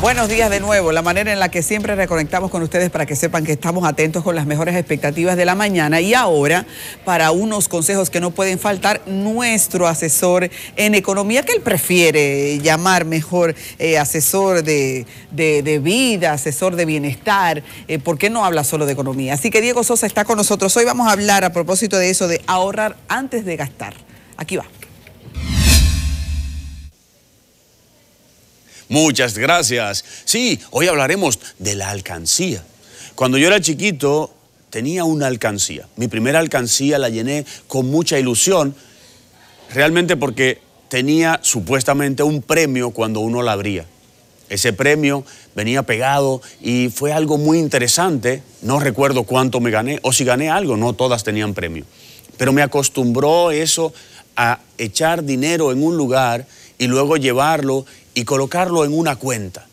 Buenos días de nuevo, la manera en la que siempre reconectamos con ustedes para que sepan que estamos atentos con las mejores expectativas de la mañana y ahora para unos consejos que no pueden faltar, nuestro asesor en economía, que él prefiere llamar mejor eh, asesor de, vida, asesor de bienestar, eh, porque no habla solo de economía. Así que Diego Sosa está con nosotros, hoy vamos a hablar a propósito de eso, de ahorrar antes de gastar. Aquí va. Muchas gracias. Sí, hoy hablaremos de la alcancía. Cuando yo era chiquito tenía una alcancía. Mi primera alcancía la llené con mucha ilusión, realmente porque tenía supuestamente un premio cuando uno la abría. Ese premio venía pegado y fue algo muy interesante. No recuerdo cuánto me gané o si gané algo, no todas tenían premio. Pero me acostumbró eso a echar dinero en un lugar y luego llevarlo y colocarlo en una cuenta.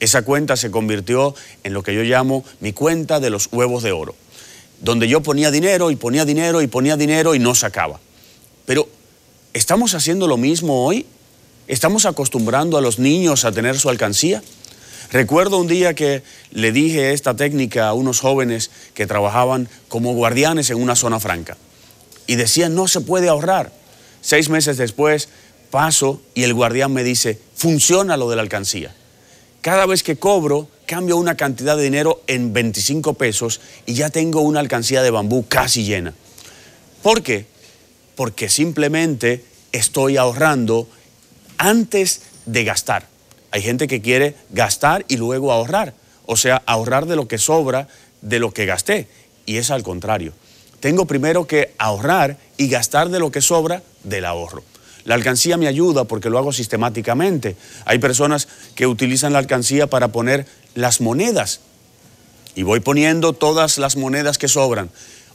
Esa cuenta se convirtió en lo que yo llamo mi cuenta de los huevos de oro, donde yo ponía dinero y ponía dinero y ponía dinero y no sacaba. Pero, ¿estamos haciendo lo mismo hoy? ¿Estamos acostumbrando a los niños a tener su alcancía? Recuerdo un día que le dije esta técnica a unos jóvenes que trabajaban como guardianes en una zona franca y decían no se puede ahorrar. Seis meses después Paso y el guardián me dice, funciona lo de la alcancía. Cada vez que cobro, cambio una cantidad de dinero en 25 pesos y ya tengo una alcancía de bambú casi llena. ¿Por qué? Porque simplemente estoy ahorrando antes de gastar. Hay gente que quiere gastar y luego ahorrar. O sea, ahorrar de lo que sobra, de lo que gasté. Y es al contrario. Tengo primero que ahorrar y gastar de lo que sobra del ahorro. La alcancía me ayuda porque lo hago sistemáticamente. Hay personas que utilizan la alcancía para poner las monedas y voy poniendo todas las monedas que sobran.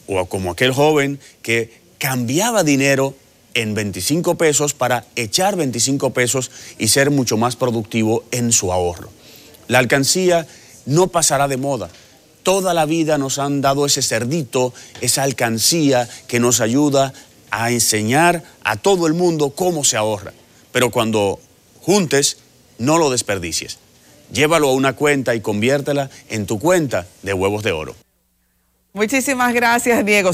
O como aquel joven que cambiaba dinero en 25 pesos para echar 25 pesos y ser mucho más productivo en su ahorro. La alcancía no pasará de moda. Toda la vida nos han dado ese cerdito, esa alcancía que nos ayuda a enseñar a todo el mundo cómo se ahorra. Pero cuando juntes, no lo desperdicies. Llévalo a una cuenta y conviértela en tu cuenta de huevos de oro. Muchísimas gracias, Diego.